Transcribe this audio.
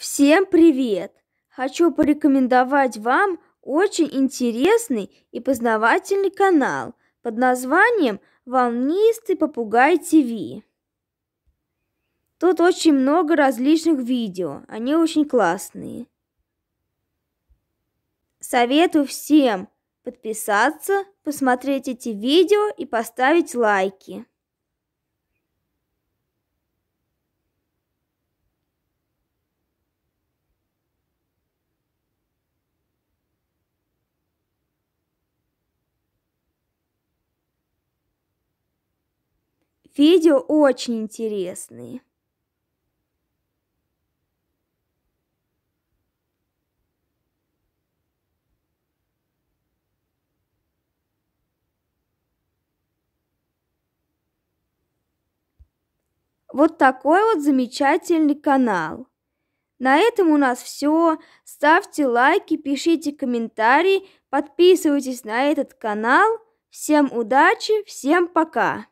Всем привет! Хочу порекомендовать вам очень интересный и познавательный канал под названием «Волнистый попугай ТВ». Тут очень много различных видео, они очень классные. Советую всем подписаться, посмотреть эти видео и поставить лайки. Видео очень интересные. Вот такой вот замечательный канал. На этом у нас все. Ставьте лайки, пишите комментарии, подписывайтесь на этот канал. Всем удачи, всем пока!